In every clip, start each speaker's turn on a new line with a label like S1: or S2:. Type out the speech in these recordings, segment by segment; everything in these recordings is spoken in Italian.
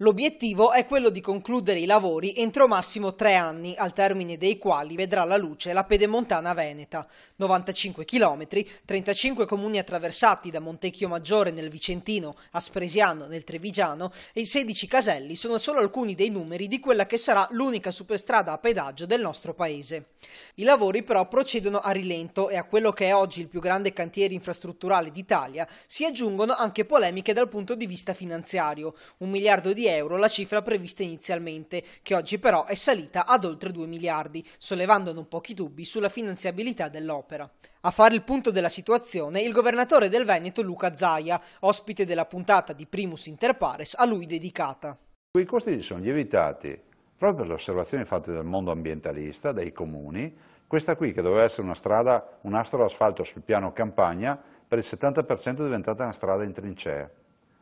S1: L'obiettivo è quello di concludere i lavori entro massimo tre anni, al termine dei quali vedrà la luce la pedemontana veneta. 95 km, 35 comuni attraversati da Montecchio Maggiore nel Vicentino, Aspresiano nel Trevigiano e 16 caselli sono solo alcuni dei numeri di quella che sarà l'unica superstrada a pedaggio del nostro paese. I lavori però procedono a rilento e a quello che è oggi il più grande cantiere infrastrutturale d'Italia si aggiungono anche polemiche dal punto di vista finanziario. Un miliardo di euro la cifra prevista inizialmente, che oggi però è salita ad oltre 2 miliardi, sollevando non pochi dubbi sulla finanziabilità dell'opera. A fare il punto della situazione il governatore del Veneto Luca Zaia, ospite della puntata di Primus Inter Pares a lui dedicata.
S2: Quei costi sono lievitati proprio per le osservazioni fatte dal mondo ambientalista, dai comuni, questa qui che doveva essere una strada, un astro d'asfalto sul piano campagna, per il 70% è diventata una strada in trincea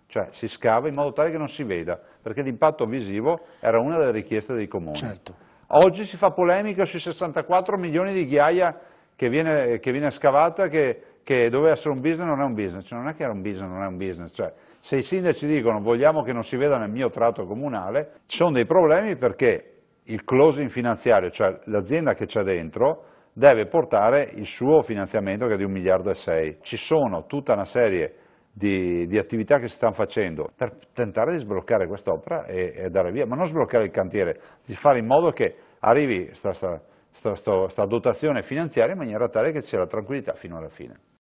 S2: cioè si scava in modo tale che non si veda, perché l'impatto visivo era una delle richieste dei comuni. Certo. Oggi si fa polemica sui 64 milioni di ghiaia che viene, che viene scavata, che, che, doveva essere un business, non è un business, cioè, non è che era un business, non è un business, cioè, se i sindaci dicono vogliamo che non si veda nel mio tratto comunale, ci sono dei problemi perché il closing finanziario, cioè l'azienda che c'è dentro, deve portare il suo finanziamento che è di un miliardo e sei. Ci sono tutta una serie di di, di, attività che si stanno facendo per tentare di sbloccare quest'opera e, e, dare via, ma non sbloccare il cantiere, di fare in modo che arrivi questa dotazione finanziaria in maniera tale che c'è la tranquillità fino alla fine.